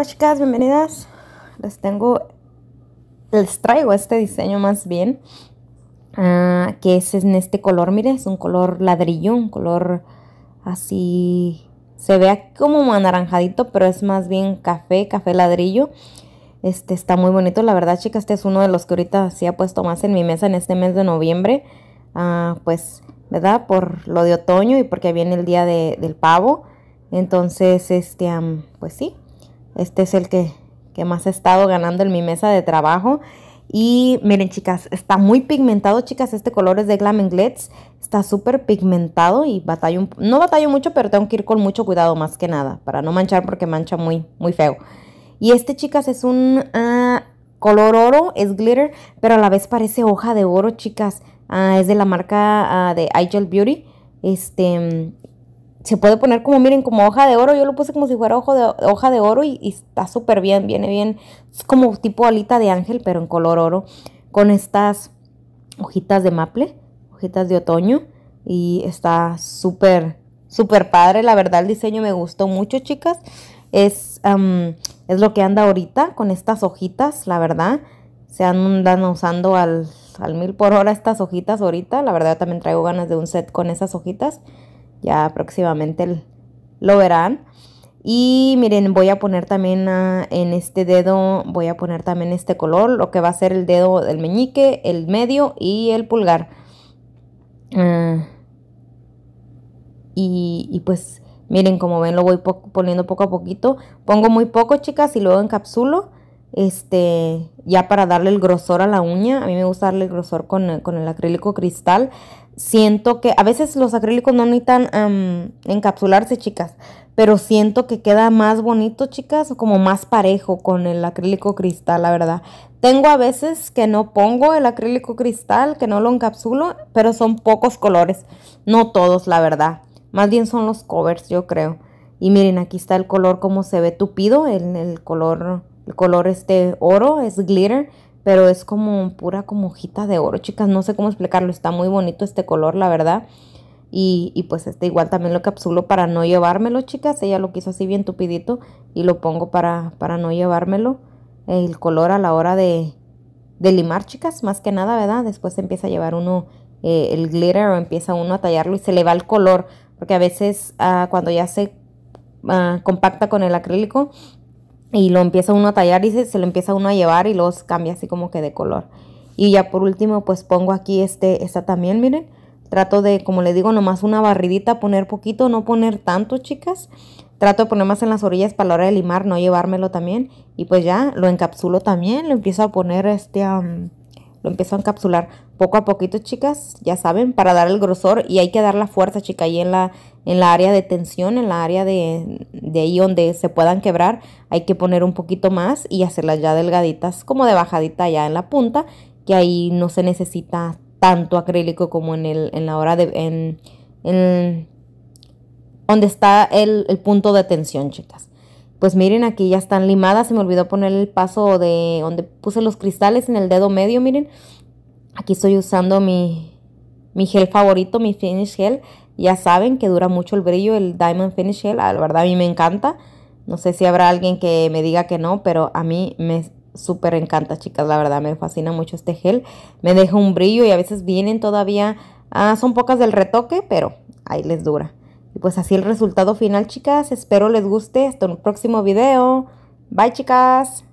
hola chicas, bienvenidas. Les tengo, les traigo este diseño más bien, ah, que es en este color, miren, es un color ladrillo, un color así, se ve como anaranjadito, pero es más bien café, café ladrillo. Este está muy bonito, la verdad chicas, este es uno de los que ahorita sí ha puesto más en mi mesa en este mes de noviembre. Ah, pues, ¿verdad? Por lo de otoño y porque viene el día del pavo. Entonces, este, pues sí, este es el que, más he estado ganando en mi mesa de trabajo. Y miren chicas, está muy pigmentado chicas, este color es de Glam Glitz, está súper pigmentado y batallo, no batallo mucho, pero tengo que ir con mucho cuidado más que nada, para no manchar porque mancha muy, muy feo. Y este chicas es un ah, color oro, es glitter, pero a la vez parece hoja de oro chicas, ah, es de la marca ah, de Igel Beauty, este, se puede poner como, miren, como hoja de oro. Yo lo puse como si fuera de, hoja de oro y, está súper bien, viene bien. Es como tipo alita de ángel, pero en color oro. Con estas hojitas de maple, hojitas de otoño. Y está súper, súper padre. La verdad, el diseño me gustó mucho, chicas. Es, es lo que anda ahorita con estas hojitas, la verdad. Se andan usando al, mil por hora estas hojitas ahorita. La verdad, también traigo ganas de un set con esas hojitas. Ya próximamente lo verán. Y miren, voy a poner también ah, en este dedo, voy a poner también este color, lo que va a ser el dedo del meñique, el medio y el pulgar. Ah, y, pues miren, como ven, lo voy poniendo poco a poquito. Pongo muy poco, chicas, y luego encapsulo este, ya para darle el grosor a la uña, a mí me gusta darle el grosor con, eh, el acrílico cristal. Siento que a veces los acrílicos no necesitan encapsularse, chicas, pero siento que queda más bonito, chicas, como más parejo con el acrílico cristal, la verdad. Tengo a veces que no pongo el acrílico cristal, que no lo encapsulo, pero son pocos colores, no todos, la verdad. Más bien son los covers, yo creo. Y miren, aquí está el color como se ve tupido, en el color el color este oro, es glitter, pero es como pura como hojita de oro, chicas. No sé cómo explicarlo, está muy bonito este color, la verdad. Y, y, pues este igual también lo capsulo para no llevármelo, chicas. Ella lo quiso así bien tupidito y lo pongo para, para no llevármelo. El color a la hora de, de limar, chicas, más que nada, ¿verdad? Después empieza a llevar uno eh, el glitter o empieza uno a tallarlo y se le va el color. Porque a veces ah, cuando ya se ah, compacta con el acrílico, y lo empieza uno a tallar y se, lo empieza uno a llevar y los cambia así como que de color. Y ya por último pues pongo aquí este, esta también, miren. Trato de, como le digo, nomás una barridita, poner poquito, no poner tanto, chicas. Trato de poner más en las orillas para la hora de limar, no llevármelo también. Y pues ya lo encapsulo también, lo empiezo a poner este, lo empiezo a encapsular poco a poquito, chicas, ya saben, para dar el grosor y hay que dar la fuerza, chica, ahí en la, en la área de tensión, en la área de, de ahí donde se puedan quebrar, hay que poner un poquito más y hacerlas ya delgaditas, como de bajadita ya en la punta, que ahí no se necesita tanto acrílico como en, el, en la hora de... En, donde está el, el punto de tensión, chicas. Pues miren, aquí ya están limadas. Se me olvidó poner el paso de donde puse los cristales en el dedo medio, miren. Aquí estoy usando mi, mi gel favorito, mi Finish Gel. Ya saben que dura mucho el brillo, el Diamond Finish Gel. La verdad a mí me encanta. No sé si habrá alguien que me diga que no, pero a mí me súper encanta, chicas. La verdad me fascina mucho este gel. Me deja un brillo y a veces vienen todavía... Ah, son pocas del retoque, pero ahí les dura. Y pues así el resultado final, chicas. Espero les guste. Hasta un próximo video. Bye, chicas.